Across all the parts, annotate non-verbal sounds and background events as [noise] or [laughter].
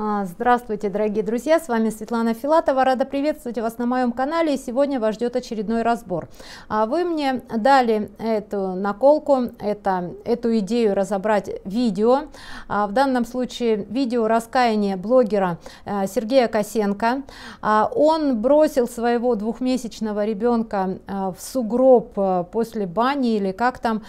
А, здравствуйте, дорогие друзья, с вами Светлана Филатова, рада приветствовать вас на моем канале, и сегодня вас ждет очередной разбор. А вы мне дали эту наколку, это, эту идею разобрать видео, а, в данном случае видео раскаяния блогера э, Сергея Косенко. Он бросил своего двухмесячного ребенка э, в сугроб э, после бани или как там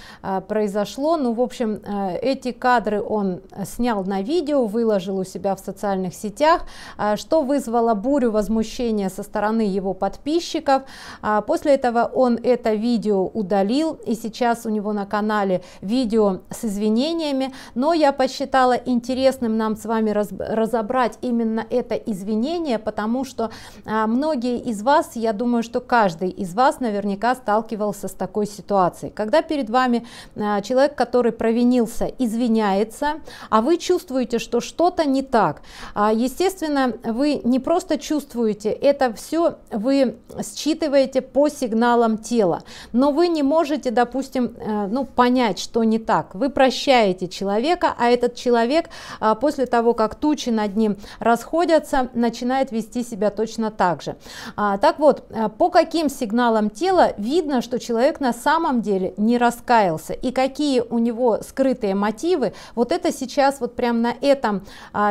произошло, ну в общем эти кадры он снял на видео, выложил у себя в социальных социальных сетях, а, что вызвало бурю возмущения со стороны его подписчиков. А, после этого он это видео удалил, и сейчас у него на канале видео с извинениями, но я посчитала интересным нам с вами разобрать именно это извинение, потому что а, многие из вас, я думаю, что каждый из вас наверняка сталкивался с такой ситуацией, когда перед вами человек, который провинился, извиняется, а вы чувствуете, что что-то не так, а, естественно, вы не просто чувствуете, это все вы считываете по сигналам тела, но вы не можете, допустим, э, ну, понять, что не так. Вы прощаете человека, а этот человек а, после того, как тучи над ним расходятся, начинает вести себя точно так же. А, так вот, э, по каким сигналам тела видно, что человек на самом деле не раскаялся и какие у него скрытые мотивы, вот это сейчас вот прямо на этом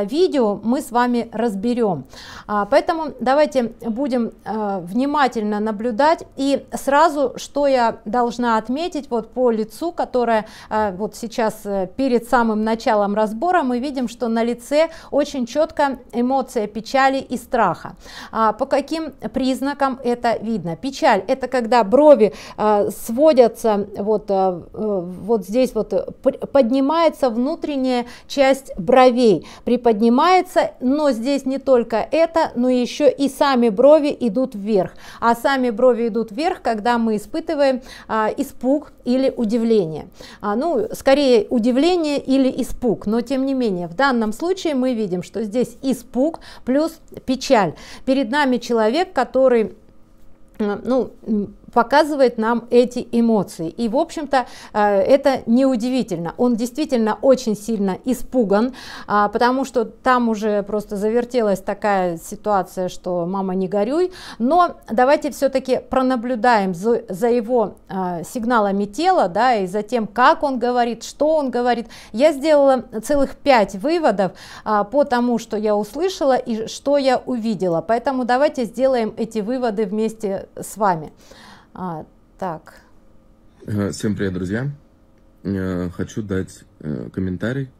видео мы с вами разберем. А, поэтому давайте будем э, внимательно наблюдать. И сразу, что я должна отметить вот по лицу, которое э, вот сейчас э, перед самым началом разбора, мы видим, что на лице очень четко эмоция печали и страха. А, по каким признакам это видно? Печаль – это когда брови сводятся вот, вот здесь, вот поднимается внутренняя часть бровей, приподнимается поднимается, но здесь не только это, но еще и сами брови идут вверх. А сами брови идут вверх, когда мы испытываем а, испуг или удивление. А, ну, скорее удивление или испуг, но тем не менее, в данном случае мы видим, что здесь испуг плюс печаль. Перед нами человек, который ну, показывает нам эти эмоции. И, в общем-то, э, это неудивительно. Он действительно очень сильно испуган, а, потому что там уже просто завертелась такая ситуация, что мама не горюй. Но давайте все-таки пронаблюдаем за, его а, сигналами тела, да, и за тем, как он говорит, что он говорит. Я сделала целых пять выводов а, по тому, что я услышала и что я увидела. Поэтому давайте сделаем эти выводы вместе с вами. А, так. Э, всем привет, друзья. Э, хочу дать э, комментарий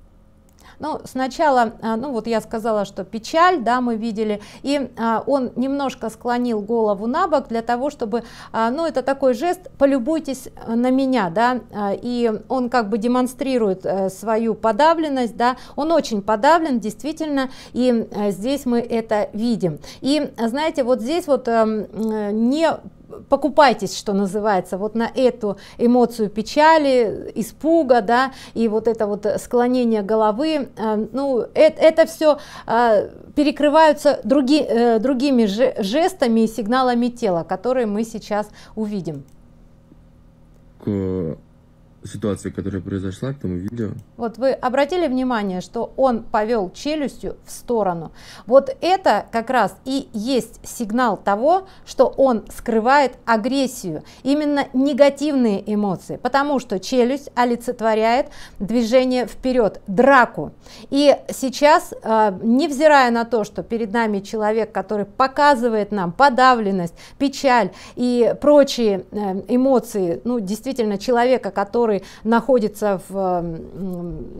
ну, сначала, а, ну вот я сказала, что печаль, да, мы видели, и а, он немножко склонил голову на бок для того, чтобы, а, ну, это такой жест, полюбуйтесь на меня, да, а, и он как бы демонстрирует свою подавленность, да, он очень подавлен, действительно, и здесь мы это видим. И, знаете, вот здесь вот эм, не покупайтесь, что называется, вот на эту эмоцию печали, испуга, да, и вот это вот склонение головы, э, ну, это, это все э, перекрываются други, э, другими жестами и сигналами тела, которые мы сейчас увидим ситуации, которая произошла к тому видео. Вот вы обратили внимание, что он повел челюстью в сторону. Вот это как раз и есть сигнал того, что он скрывает агрессию, именно негативные эмоции, потому что челюсть олицетворяет движение вперед, драку. И сейчас, э, невзирая на то, что перед нами человек, который показывает нам подавленность, печаль и прочие э, эмоции, ну, действительно человека, который который находится в,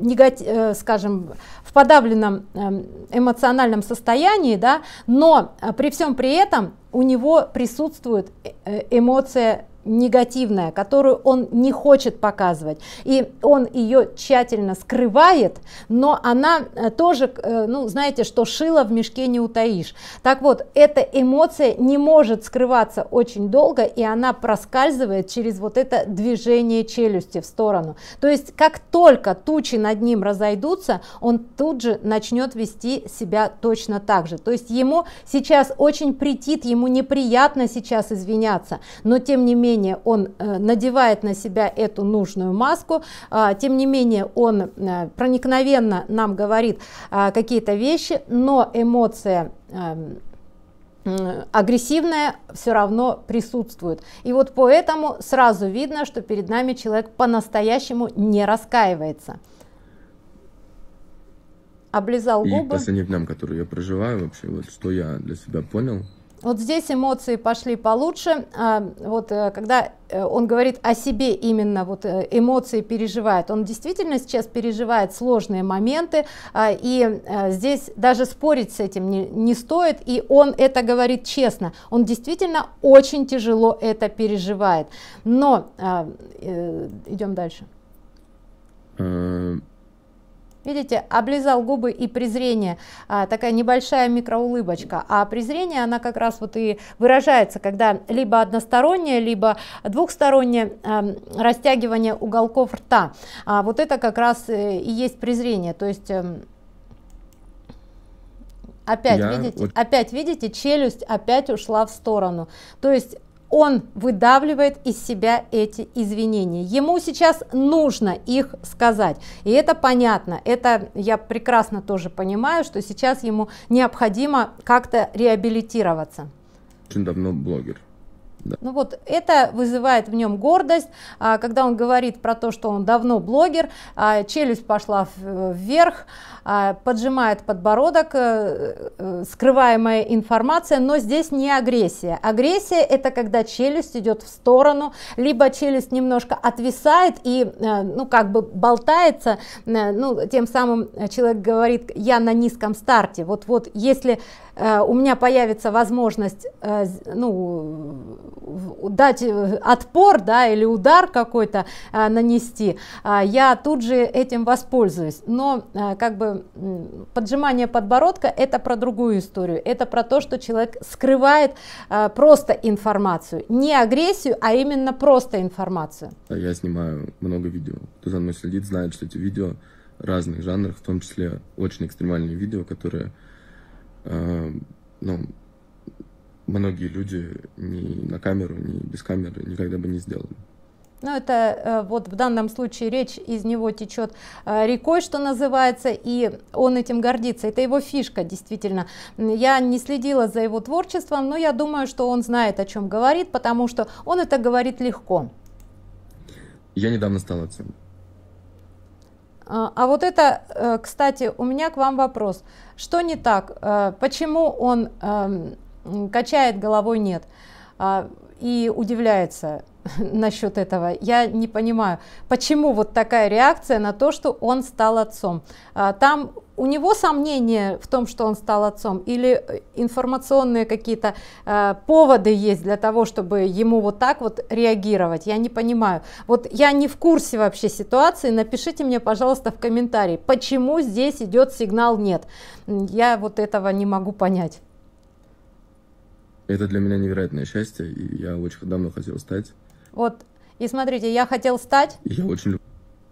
негати... Э, скажем, в подавленном э, эмоциональном состоянии, да, но э, при всем при этом у него присутствует эмоция негативная, которую он не хочет показывать. И он ее тщательно скрывает, но она э, тоже, э, ну, знаете, что шило в мешке не утаишь. Так вот, эта эмоция не может скрываться очень долго, и она проскальзывает через вот это движение челюсти в сторону. То есть, как только тучи над ним разойдутся, он тут же начнет вести себя точно так же. То есть, ему сейчас очень притит, ему неприятно сейчас извиняться, но тем не менее, менее он э, надевает на себя эту нужную маску, а, тем не менее он э, проникновенно нам говорит а, какие-то вещи, но эмоция эм, э, агрессивная все равно присутствует. И вот поэтому сразу видно, что перед нами человек по-настоящему не раскаивается. Облизал губы. И по санепням, которые я проживаю вообще, вот что я для себя понял, вот здесь эмоции пошли получше. А, вот э, когда э, он говорит о себе именно, вот э, эмоции переживает, он действительно сейчас переживает сложные моменты, а, и здесь даже спорить с этим не, не стоит, и он это говорит честно. Он действительно очень тяжело это переживает. Но а, идем дальше. Видите, облизал губы и презрение, а, такая небольшая микроулыбочка. А презрение, она как раз вот и выражается, когда либо одностороннее, либо двухстороннее а, растягивание уголков рта. А, вот это как раз э, и есть презрение, то есть... Эм, опять, Я... видите, вот... опять видите, челюсть опять ушла в сторону. То есть он выдавливает из себя эти извинения. Ему сейчас нужно их сказать. И это понятно, это я прекрасно тоже понимаю, что сейчас ему необходимо как-то реабилитироваться. Очень давно блогер. Да. Ну вот это вызывает в нем гордость, а, когда он говорит про то, что он давно блогер, а, челюсть пошла вверх, а, поджимает подбородок, а, скрываемая информация, но здесь не агрессия. Агрессия это когда челюсть идет в сторону, либо челюсть немножко отвисает и а, ну как бы болтается, а, ну тем самым человек говорит, я на низком старте. Вот вот если Э, у меня появится возможность э, ну, дать э, отпор да, или удар какой-то нанести, я тут же этим воспользуюсь. Но как бы поджимание подбородка это про другую историю, это про то, что человек скрывает просто информацию, не агрессию, а именно просто информацию. А я снимаю много видео, кто за мной следит, знает, что эти видео разных жанров, в том числе очень экстремальные видео, которые а, ну, многие люди ни на камеру, ни без камеры никогда бы не сделали. Ну, это э, вот в данном случае речь из него течет э, рекой, что называется, и он этим гордится. Это его фишка, действительно. Я не следила за его творчеством, но я думаю, что он знает, о чем говорит, потому что он это говорит легко. Я недавно стал отцом. А, а вот это, э, кстати, у меня к вам вопрос. Что не так? Э, почему он эм, качает головой нет а, и удивляется [laughs] насчет этого? Я не понимаю, почему вот такая реакция на то, что он стал отцом. А, там у него сомнения в том, что он стал отцом, или э, информационные какие-то э, поводы есть для того, чтобы ему вот так вот реагировать? Я не понимаю. Вот я не в курсе вообще ситуации. Напишите мне, пожалуйста, в комментарии, почему здесь идет сигнал нет. Я вот этого не могу понять. Это для меня невероятное счастье, и я очень давно хотел стать. Вот, и смотрите, я хотел стать. Я очень люблю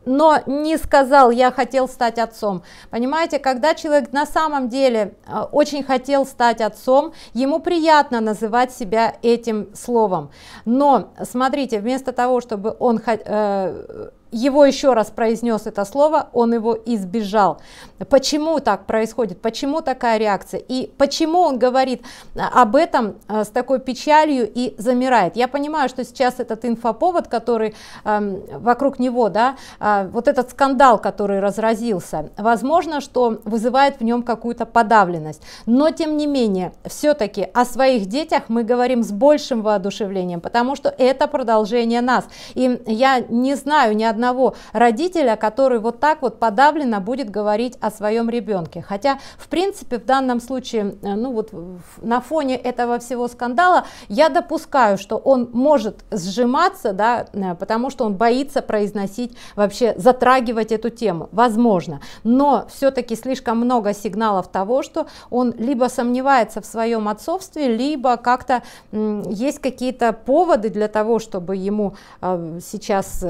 но не сказал, я хотел стать отцом. Понимаете, когда человек на самом деле э, очень хотел стать отцом, ему приятно называть себя этим словом. Но смотрите, вместо того, чтобы он э, его еще раз произнес это слово, он его избежал. Почему так происходит? Почему такая реакция? И почему он говорит э, об этом э, с такой печалью и замирает? Я понимаю, что сейчас этот инфоповод, который э, вокруг него, да, э, вот этот скандал, который разразился, возможно, что вызывает в нем какую-то подавленность. Но тем не менее, все-таки о своих детях мы говорим с большим воодушевлением, потому что это продолжение нас. И я не знаю ни одного одного родителя, который вот так вот подавленно будет говорить о своем ребенке. Хотя, в принципе, в данном случае, э, ну вот на фоне этого всего скандала, я допускаю, что он может сжиматься, да, э, потому что он боится произносить, вообще затрагивать эту тему, возможно. Но все-таки слишком много сигналов того, что он либо сомневается в своем отцовстве, либо как-то есть какие-то поводы для того, чтобы ему э, сейчас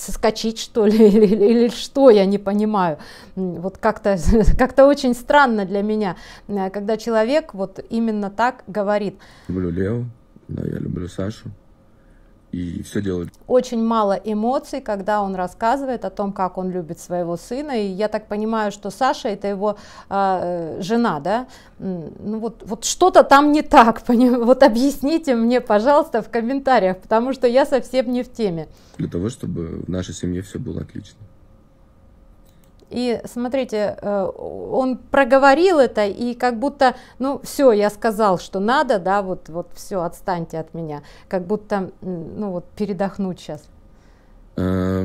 соскочить, что ли, [laughs] или, или что, я не понимаю. Вот как-то [laughs] как очень странно для меня, э, когда человек вот именно так говорит. Люблю Лео, да, я люблю Сашу и все делали. Очень мало эмоций, когда он рассказывает о том, как он любит своего сына. И я так понимаю, что Саша это его э, жена, да? Ну вот, вот что-то там не так. [laughs] Поним? Вот объясните мне, пожалуйста, в комментариях, потому что я совсем не в теме. Для того, чтобы в нашей семье все было отлично. И смотрите, э, он проговорил это, и как будто, ну все, я сказал, что надо, да, вот, вот все, отстаньте от меня, как будто, ну вот передохнуть сейчас. Э,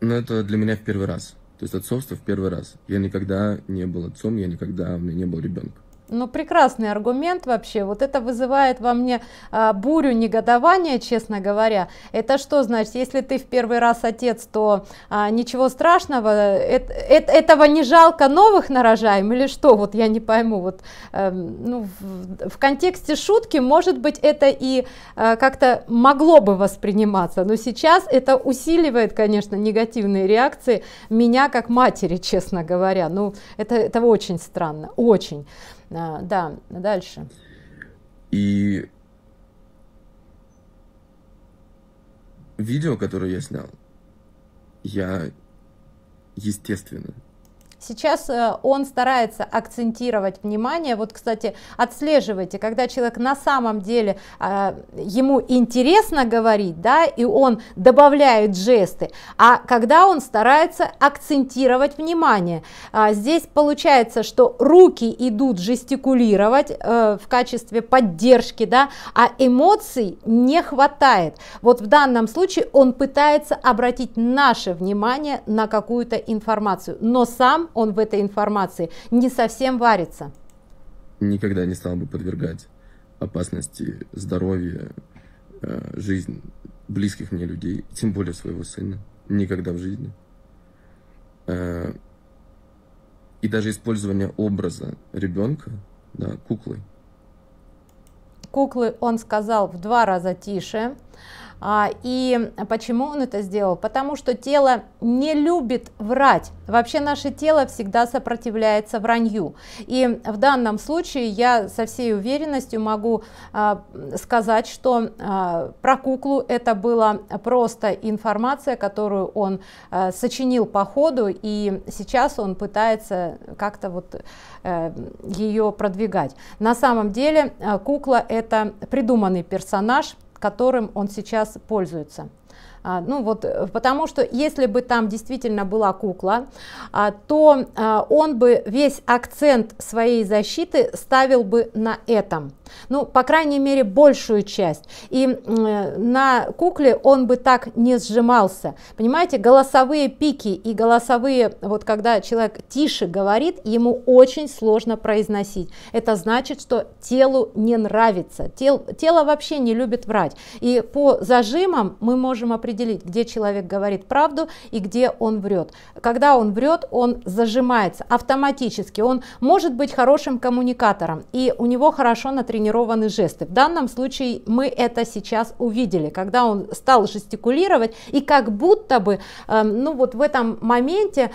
Но ну, это для меня в первый раз. То есть отцовство в первый раз. Я никогда не был отцом, я никогда, у меня не был ребенка. Ну, прекрасный аргумент вообще. Вот это вызывает во мне а, бурю негодования, честно говоря. Это что значит, если ты в первый раз отец, то а, ничего страшного, это, это, этого не жалко новых нарожаем или что? Вот я не пойму. Вот, э, ну, в, в контексте шутки, может быть, это и э, как-то могло бы восприниматься, но сейчас это усиливает, конечно, негативные реакции меня как матери, честно говоря. Ну, это, это очень странно, очень. А, да, дальше. И видео, которое я снял, я, естественно, Сейчас э, он старается акцентировать внимание. Вот, кстати, отслеживайте, когда человек на самом деле а, ему интересно говорить, да, и он добавляет жесты, а когда он старается акцентировать внимание. А, здесь получается, что руки идут жестикулировать э, в качестве поддержки, да, а эмоций не хватает. Вот в данном случае он пытается обратить наше внимание на какую-то информацию, но сам он в этой информации, не совсем варится. Никогда не стал бы подвергать опасности здоровья, э, жизнь близких мне людей, тем более своего сына. Никогда в жизни. Э, и даже использование образа ребенка, да, куклы. Куклы он сказал в два раза тише. А, и почему он это сделал? Потому что тело не любит врать. Вообще наше тело всегда сопротивляется вранью. И в данном случае я со всей уверенностью могу а, сказать, что а, про куклу это была просто информация, которую он сочинил по ходу, и сейчас он пытается как-то вот э, ее продвигать. На самом деле э, кукла это придуманный персонаж, которым он сейчас пользуется. А, ну вот, э, потому что если бы там действительно была кукла, а, то а, он бы весь акцент своей защиты ставил бы на этом. Ну, по крайней мере, большую часть. И э, на кукле он бы так не сжимался. Понимаете, голосовые пики и голосовые, вот когда человек тише говорит, ему очень сложно произносить. Это значит, что телу не нравится. Тел, тело вообще не любит врать. И по зажимам мы можем определить, определить, где человек говорит правду и где он врет. Когда он врет, он зажимается автоматически. Он может быть хорошим коммуникатором, и у него хорошо натренированы жесты. В данном случае мы это сейчас увидели, когда он стал жестикулировать, и как будто бы, эм, ну вот в этом моменте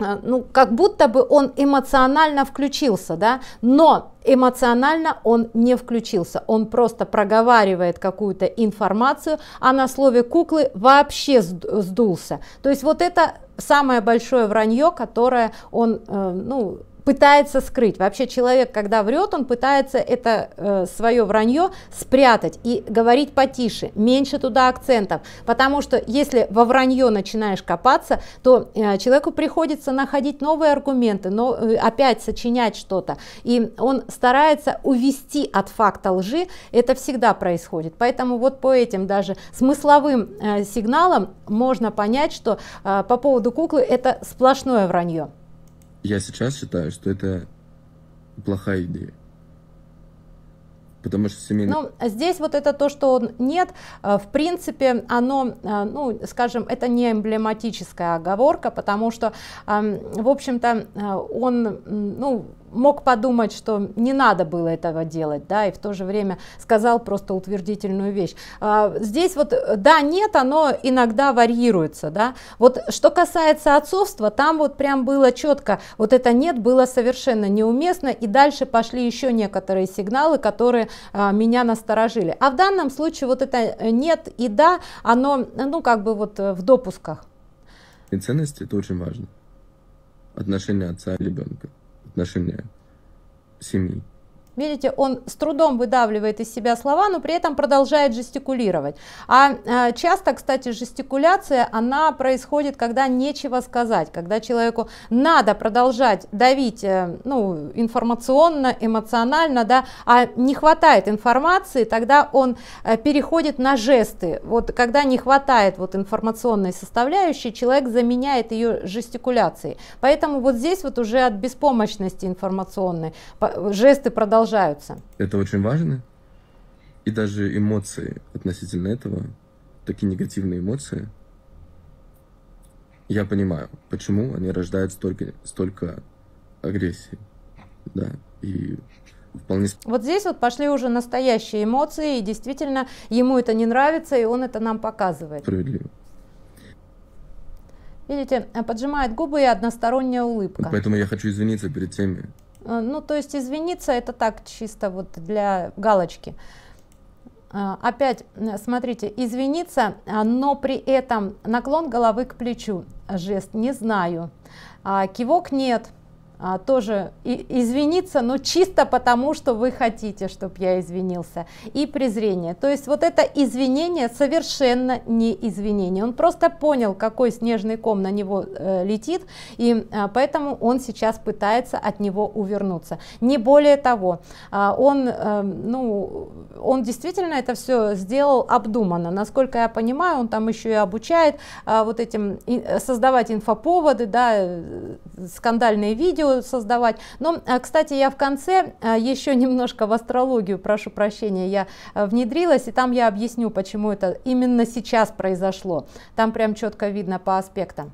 Э, ну, как будто бы он эмоционально включился, да, но эмоционально он не включился, он просто проговаривает какую-то информацию, а на слове куклы вообще сдулся. То есть вот это самое большое вранье, которое он, э, ну, пытается скрыть. Вообще человек, когда врет, он пытается это э, свое вранье спрятать и говорить потише, меньше туда акцентов. Потому что если во вранье начинаешь копаться, то э, человеку приходится находить новые аргументы, но э, опять сочинять что-то. И он старается увести от факта лжи. Это всегда происходит. Поэтому вот по этим даже смысловым э, сигналам можно понять, что э, по поводу куклы это сплошное вранье я сейчас считаю, что это плохая идея. Потому что семейный... Ну, а здесь вот это то, что он нет, э, в принципе, оно, э, ну, скажем, это не эмблематическая оговорка, потому что, эм, в общем-то, э, он, ну, мог подумать, что не надо было этого делать, да, и в то же время сказал просто утвердительную вещь. А, здесь вот да, нет, оно иногда варьируется, да. Вот что касается отцовства, там вот прям было четко, вот это нет было совершенно неуместно, и дальше пошли еще некоторые сигналы, которые а, меня насторожили. А в данном случае вот это нет и да, оно, ну, как бы вот в допусках. И ценности это очень важно. Отношения отца и ребенка отношения семьи. Видите, он с трудом выдавливает из себя слова, но при этом продолжает жестикулировать. А, а часто, кстати, жестикуляция, она происходит, когда нечего сказать, когда человеку надо продолжать давить э, ну, информационно, эмоционально, да, а не хватает информации, тогда он э, переходит на жесты. Вот когда не хватает вот информационной составляющей, человек заменяет ее жестикуляцией. Поэтому вот здесь вот уже от беспомощности информационной жесты продолжают продолжаются. Это очень важно. И даже эмоции относительно этого, такие негативные эмоции, я понимаю, почему они рождают столько, столько агрессии. Да, и вполне... Вот здесь вот пошли уже настоящие эмоции, и действительно ему это не нравится, и он это нам показывает. Справедливо. Видите, поджимает губы и односторонняя улыбка. Поэтому я хочу извиниться перед теми, Э, ну, то есть извиниться это так чисто вот для галочки. Э, опять, э, смотрите, извиниться, но при этом наклон головы к плечу. Жест не знаю. А кивок нет а, тоже и, извиниться, но чисто потому, что вы хотите, чтобы я извинился. И презрение. То есть вот это извинение совершенно не извинение. Он просто понял, какой снежный ком на него э, летит, и э, поэтому он сейчас пытается от него увернуться. Не более того, э, он, э, ну, он действительно это все сделал обдуманно. Насколько я понимаю, он там еще и обучает э, вот этим и, э, создавать инфоповоды, да, э, э, скандальные видео создавать. Но, а, кстати, я в конце а, еще немножко в астрологию, прошу прощения, я а, внедрилась, и там я объясню, почему это именно сейчас произошло. Там прям четко видно по аспектам.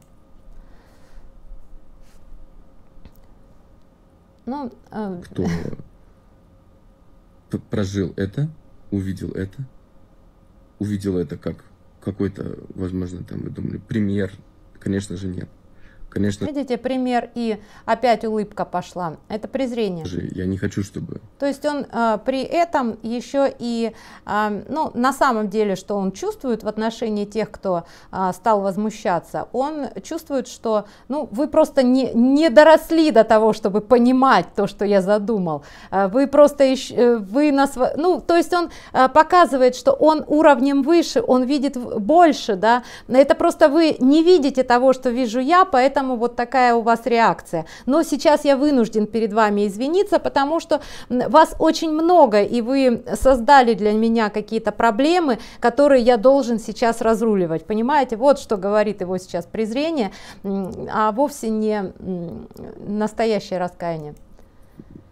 Ну, Кто прожил это, увидел это, увидел это как какой-то, возможно, там, вы думали, пример, конечно же, нет. Конечно. Видите, пример, и опять улыбка пошла. Это презрение. Я не хочу, чтобы... То есть он э, при этом еще и, э, ну, на самом деле, что он чувствует в отношении тех, кто э, стал возмущаться, он чувствует, что, ну, вы просто не, не доросли до того, чтобы понимать то, что я задумал. Вы просто, еще, э, вы нас, ну, то есть он э, показывает, что он уровнем выше, он видит больше, да, это просто вы не видите того, что вижу я, поэтому поэтому вот такая у вас реакция. Но сейчас я вынужден перед вами извиниться, потому что вас очень много, и вы создали для меня какие-то проблемы, которые я должен сейчас разруливать. Понимаете, вот что говорит его сейчас презрение, а вовсе не настоящее раскаяние.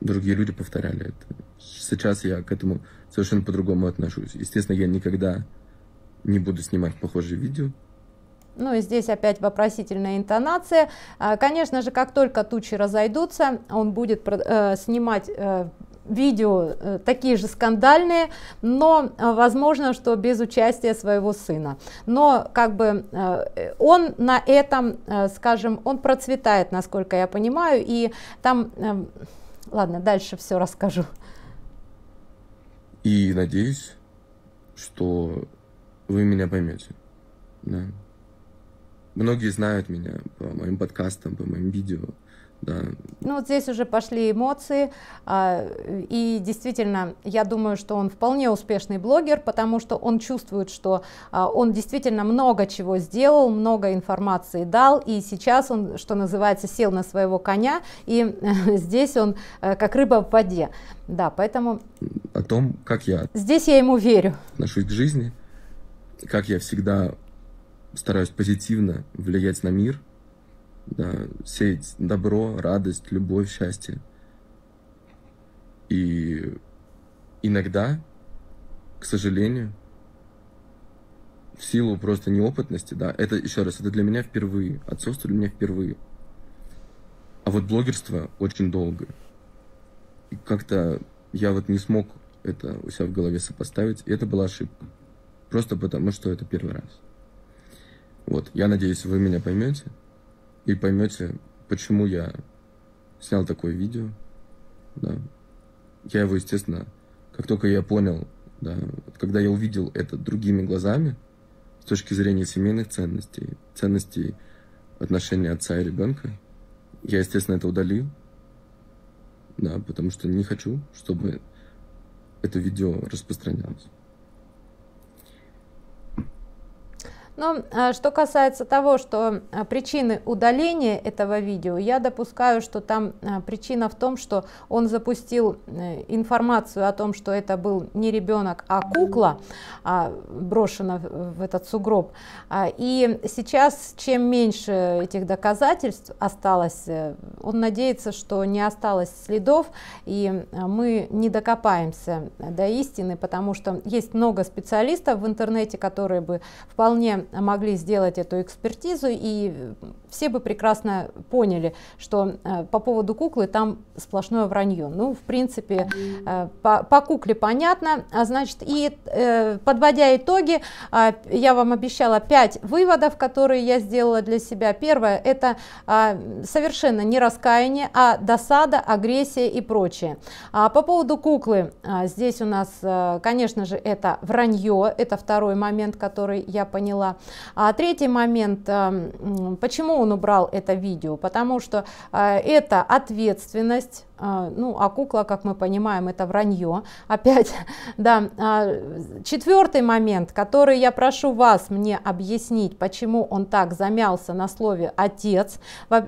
Другие люди повторяли это. Сейчас я к этому совершенно по-другому отношусь. Естественно, я никогда не буду снимать похожие видео, ну и здесь опять вопросительная интонация. А, конечно же, как только тучи разойдутся, он будет э, снимать э, видео э, такие же скандальные, но возможно, что без участия своего сына. Но как бы он на этом, скажем, он процветает, насколько я понимаю, и там, ладно, дальше все расскажу. И надеюсь, что вы меня поймете. Да многие знают меня по моим подкастам, по моим видео. Да. Ну вот здесь уже пошли эмоции, а, и действительно, я думаю, что он вполне успешный блогер, потому что он чувствует, что а, он действительно много чего сделал, много информации дал, и сейчас он, что называется, сел на своего коня, и э, здесь он э, как рыба в воде. Да, поэтому... О том, как я... Здесь я ему верю. Отношусь к жизни, как я всегда стараюсь позитивно влиять на мир, да, сеять добро, радость, любовь, счастье. И иногда, к сожалению, в силу просто неопытности, да, это, еще раз, это для меня впервые, отцовство для меня впервые. А вот блогерство очень долго. И как-то я вот не смог это у себя в голове сопоставить, и это была ошибка. Просто потому, что это первый раз. Вот, я надеюсь, вы меня поймете и поймете, почему я снял такое видео. Да. Я его, естественно, как только я понял, да, когда я увидел это другими глазами, с точки зрения семейных ценностей, ценностей отношения отца и ребенка, я, естественно, это удалил, да, потому что не хочу, чтобы это видео распространялось. Но а, что касается того, что а, причины удаления этого видео, я допускаю, что там а, причина в том, что он запустил э, информацию о том, что это был не ребенок, а кукла, брошена в этот сугроб. И сейчас, чем меньше этих доказательств осталось, э, он надеется, что не осталось следов, и мы не докопаемся до истины, потому что есть много специалистов в интернете, которые бы вполне могли сделать эту экспертизу, и все бы прекрасно поняли, что э, по поводу куклы там сплошное вранье. Ну, в принципе, э, по, по кукле понятно. А значит, и э, подводя итоги, а, я вам обещала 5 выводов, которые я сделала для себя. Первое – это а, совершенно не раскаяние, а досада, агрессия и прочее. А по поводу куклы, а, здесь у нас, конечно же, это вранье, это второй момент, который я поняла. А третий момент, э, почему он убрал это видео? Потому что э, это ответственность а, ну, а кукла, как мы понимаем, это вранье. Опять, [laughs] да. А, четвертый момент, который я прошу вас мне объяснить, почему он так замялся на слове «отец»,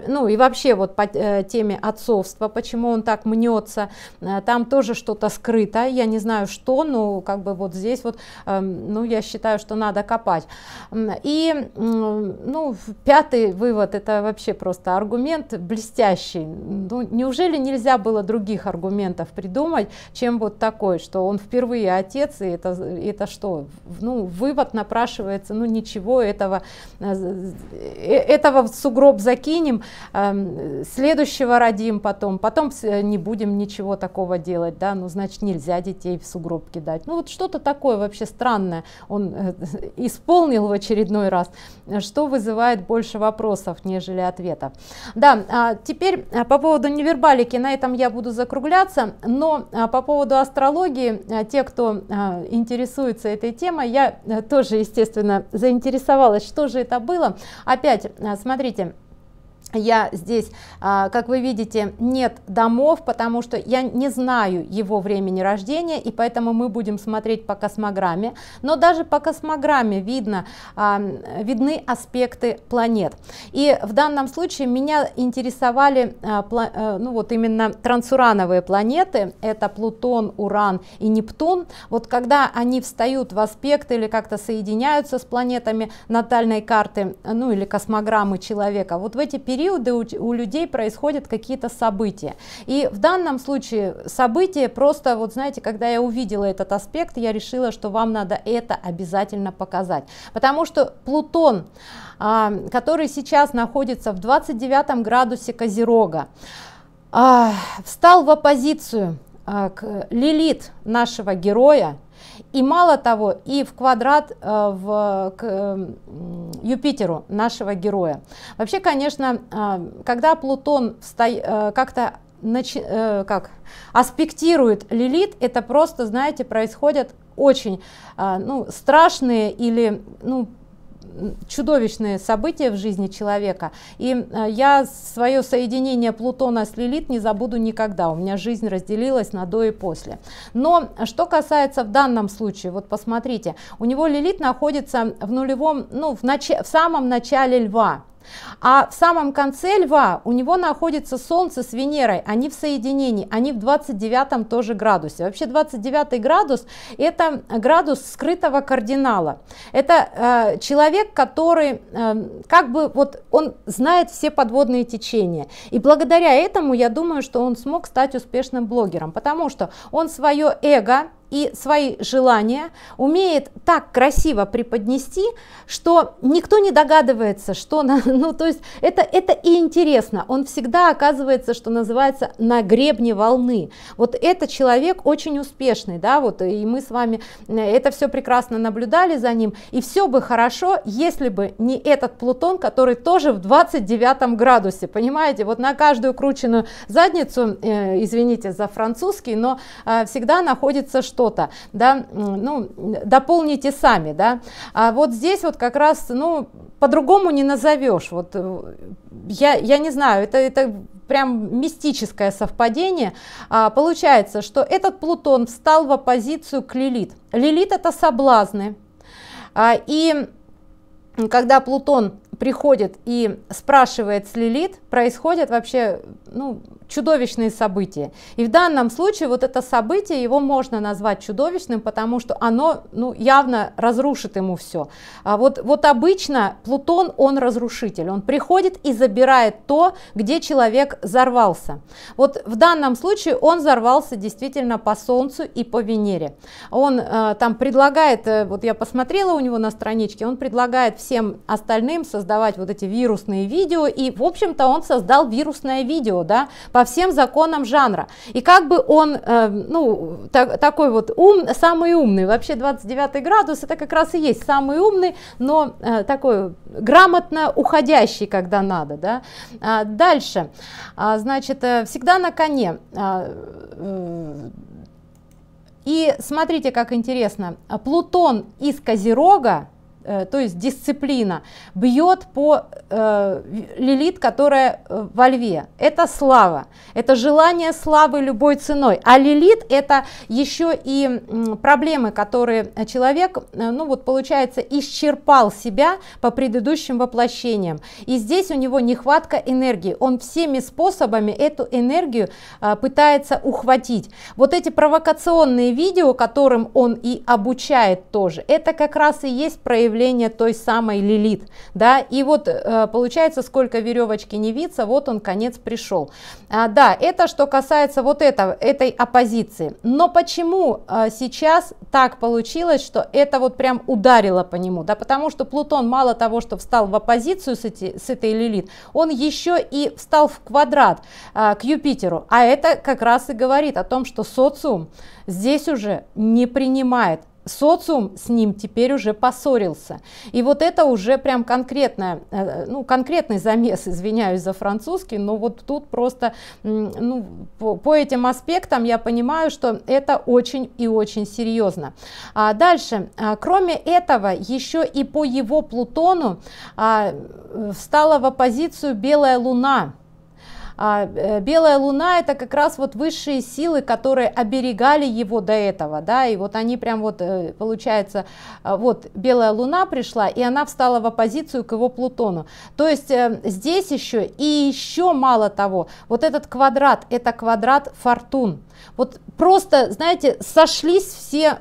ну и вообще вот по э, теме отцовства, почему он так мнется, э, там тоже что-то скрыто, я не знаю что, но как бы вот здесь вот, эм, ну, я считаю, что надо копать. И, ну, пятый вывод, это вообще просто аргумент блестящий. Ну, неужели нельзя было других аргументов придумать, чем вот такой, что он впервые отец, и это, это что? Ну, вывод напрашивается, ну ничего, этого, э, э, этого в сугроб закинем, эм, следующего родим потом, потом э, не будем ничего такого делать, да, ну значит нельзя детей в сугроб кидать. Ну вот что-то такое вообще странное он [laughs] исполнил в очередной раз, что вызывает больше вопросов, нежели ответов. Да, а теперь по поводу невербалики на этом этом я буду закругляться, но а, по поводу астрологии, а, те, кто а, интересуется этой темой, я э, тоже, естественно, заинтересовалась, что же это было. Опять, смотрите, я здесь, а, как вы видите, нет домов, потому что я не знаю его времени рождения, и поэтому мы будем смотреть по космограмме. Но даже по космограмме видно, а, видны аспекты планет. И в данном случае меня интересовали а, ну вот именно трансурановые планеты, это Плутон, Уран и Нептун. Вот когда они встают в аспект или как-то соединяются с планетами натальной карты, ну или космограммы человека, вот в эти периоды периоды у, у людей происходят какие-то события. И в данном случае события просто, вот знаете, когда я увидела этот аспект, я решила, что вам надо это обязательно показать. Потому что Плутон, а, который сейчас находится в 29 градусе Козерога, а, встал в оппозицию а, к Лилит нашего героя, и мало того, и в квадрат э, в, к э, Юпитеру нашего героя. Вообще, конечно, э, когда Плутон как-то как, аспектирует Лилит, это просто, знаете, происходят очень ну, страшные или ну, чудовищное событие в жизни человека. И э, я свое соединение Плутона с Лилит не забуду никогда. У меня жизнь разделилась на до и после. Но что касается в данном случае, вот посмотрите, у него Лилит находится в нулевом, ну, в, нач... в самом начале льва. А в самом конце льва у него находится Солнце с Венерой, они в соединении, они в 29 тоже градусе. Вообще 29 градус это градус скрытого кардинала. Это э, человек, который э, как бы вот он знает все подводные течения. И благодаря этому я думаю, что он смог стать успешным блогером, потому что он свое эго и свои желания умеет так красиво преподнести, что никто не догадывается, что, на, [laughs] ну то есть это, это и интересно, он всегда оказывается, что называется, на гребне волны. Вот этот человек очень успешный, да, вот и мы с вами э, это все прекрасно наблюдали за ним, и все бы хорошо, если бы не этот Плутон, который тоже в 29 градусе, понимаете, вот на каждую крученную задницу, э, извините за французский, но э, всегда находится что что-то, да, ну, дополните сами, да. А вот здесь вот как раз, ну, по-другому не назовешь, вот э, я, я не знаю, это, это прям мистическое совпадение. А, получается, что этот Плутон встал в оппозицию к Лилит. Лилит это соблазны. А, и когда Плутон приходит и спрашивает с Лилит, происходят вообще ну, чудовищные события. И в данном случае вот это событие, его можно назвать чудовищным, потому что оно ну, явно разрушит ему все. А вот, вот обычно Плутон, он разрушитель, он приходит и забирает то, где человек взорвался. Вот в данном случае он взорвался действительно по Солнцу и по Венере. Он э, там предлагает, э, вот я посмотрела у него на страничке, он предлагает всем остальным создавать вот эти вирусные видео, и в общем-то он создал вирусное видео, да, по всем законам жанра. И как бы он, э, ну, так, такой вот ум, самый умный, вообще 29 градус, это как раз и есть самый умный, но э, такой грамотно уходящий, когда надо, да. А, дальше, а, значит, э, всегда на коне. А, э, и смотрите, как интересно, Плутон из Козерога, Э, то есть дисциплина, бьет по э, лилит, которая э, во льве. Это слава, это желание славы любой ценой. А лилит это еще и проблемы, которые человек, э, ну вот получается, исчерпал себя по предыдущим воплощениям. И здесь у него нехватка энергии. Он всеми способами эту энергию э, пытается ухватить. Вот эти провокационные видео, которым он и обучает тоже, это как раз и есть проявление появление той самой Лилит. Да? И вот э, получается, сколько веревочки не виться, вот он конец пришел. А, да, это что касается вот этого, этой оппозиции. Но почему э, сейчас так получилось, что это вот прям ударило по нему? Да потому что Плутон мало того, что встал в оппозицию с, эти, с этой Лилит, он еще и встал в квадрат а, к Юпитеру. А это как раз и говорит о том, что социум здесь уже не принимает социум с ним теперь уже поссорился. И вот это уже прям конкретная, э, ну, конкретный замес, извиняюсь за французский, но вот тут просто ну, по, по этим аспектам я понимаю, что это очень и очень серьезно. А дальше, а, кроме этого, еще и по его Плутону а, э, встала в оппозицию белая луна. А э, белая луна это как раз вот высшие силы, которые оберегали его до этого, да, и вот они прям вот, э, получается, э, вот белая луна пришла, и она встала в оппозицию к его Плутону. То есть здесь еще и еще мало того, вот этот квадрат, это квадрат фортун. Вот просто, знаете, сошлись все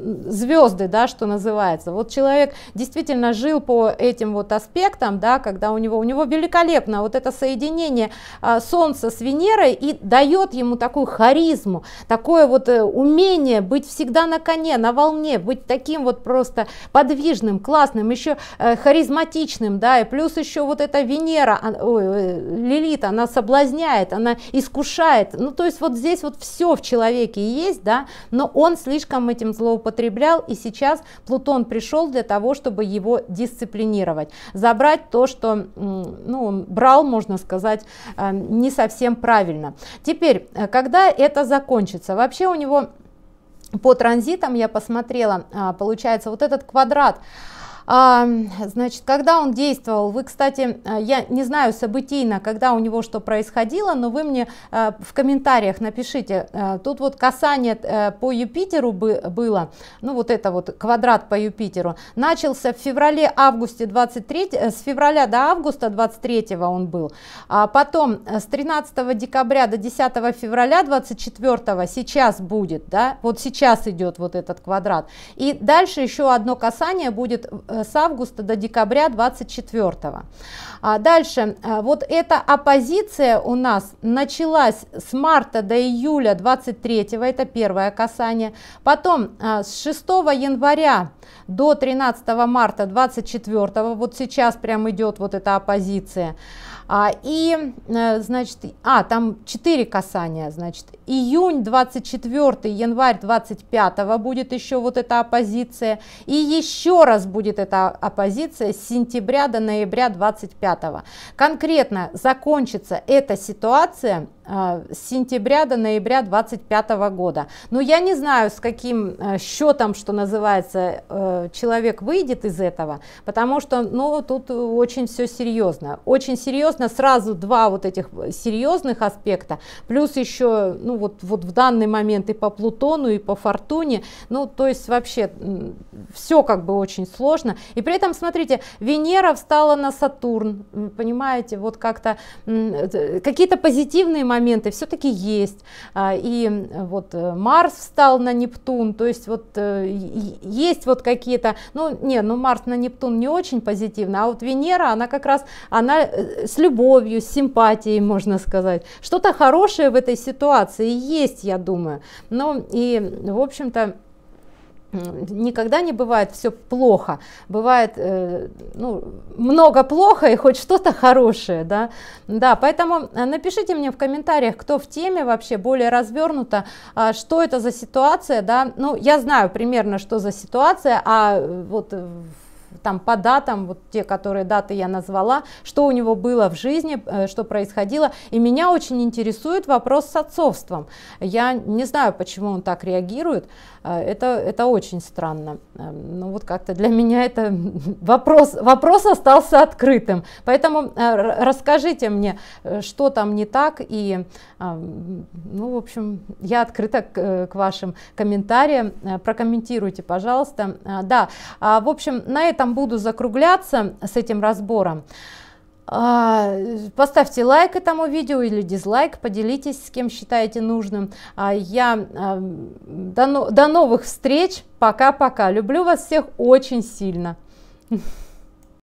звезды, да, что называется. Вот человек действительно жил по этим вот аспектам, да, когда у него, у него великолепно вот это соединение а, а, Солнца с Венерой и дает ему такую харизму, такое вот э, умение быть всегда на коне, на волне, быть таким вот просто подвижным, классным, еще э, харизматичным, да, и плюс еще вот эта Венера, а, ой, э, Лилит, она соблазняет, она искушает, ну то есть вот здесь вот все в человеке есть, да, но он слишком этим злоупотреблял, и сейчас Плутон пришел для того, чтобы его дисциплинировать, забрать то, что, ну, брал, можно сказать, не совсем правильно. Теперь, э, когда это закончится? Вообще у него по транзитам я посмотрела, а, получается, вот этот квадрат а, значит, когда он действовал, вы, кстати, э, я не знаю событийно, когда у него что происходило, но вы мне а, в комментариях напишите. А, тут вот касание а, по Юпитеру бы, было, ну вот это вот квадрат по Юпитеру, начался в феврале-августе 23, с февраля до августа 23 он был, а потом с 13 декабря до 10 февраля 24 сейчас будет, да, вот сейчас идет вот этот квадрат, и дальше еще одно касание будет Э, с августа до декабря 24. А дальше, э, вот эта оппозиция у нас началась с марта до июля 23, это первое касание. Потом э, с 6 января до 13 марта 24, вот сейчас прям идет вот эта оппозиция. А, и, значит, а, там 4 касания, значит, июнь 24, январь 25 будет еще вот эта оппозиция, и еще раз будет эта оппозиция с сентября до ноября 25. Конкретно закончится эта ситуация э, с сентября до ноября 25 года. Но я не знаю, с каким э, счетом, что называется, э, человек выйдет из этого, потому что, ну, тут очень все серьезно. Очень серьезно, сразу два вот этих серьезных аспекта, плюс еще, ну, вот, вот в данный момент и по Плутону, и по Фортуне, ну то есть вообще все как бы очень сложно. И при этом, смотрите, Венера встала на Сатурн, понимаете, вот как-то какие-то позитивные моменты все-таки есть. А, и э, вот э, Марс встал на Нептун, то есть вот э, есть вот какие-то, ну не, ну Марс на Нептун не очень позитивно, а вот Венера, она как раз, она с любовью, с симпатией, можно сказать. Что-то хорошее в этой ситуации и есть, я думаю. Ну и, в общем-то, никогда не бывает все плохо бывает э, ну, много плохо и хоть что-то хорошее да да поэтому э, напишите мне в комментариях кто в теме вообще более развернуто э, что это за ситуация да ну я знаю примерно что за ситуация а э, вот в э, там по датам, вот те, которые даты я назвала, что у него было в жизни, э, что происходило. И меня очень интересует вопрос с отцовством. Я не знаю, почему он так реагирует. Э, это, это очень странно. Эм, ну вот как-то для меня это [laughs] вопрос, вопрос остался открытым. Поэтому э, расскажите мне, что там не так. И, эм, ну, в общем, я открыта к, к вашим комментариям. Прокомментируйте, пожалуйста. Да, а, в общем, на этом буду закругляться с этим разбором. А, поставьте лайк этому видео или дизлайк, поделитесь с кем считаете нужным. А Я а, до, до новых встреч, пока-пока. Люблю вас всех очень сильно.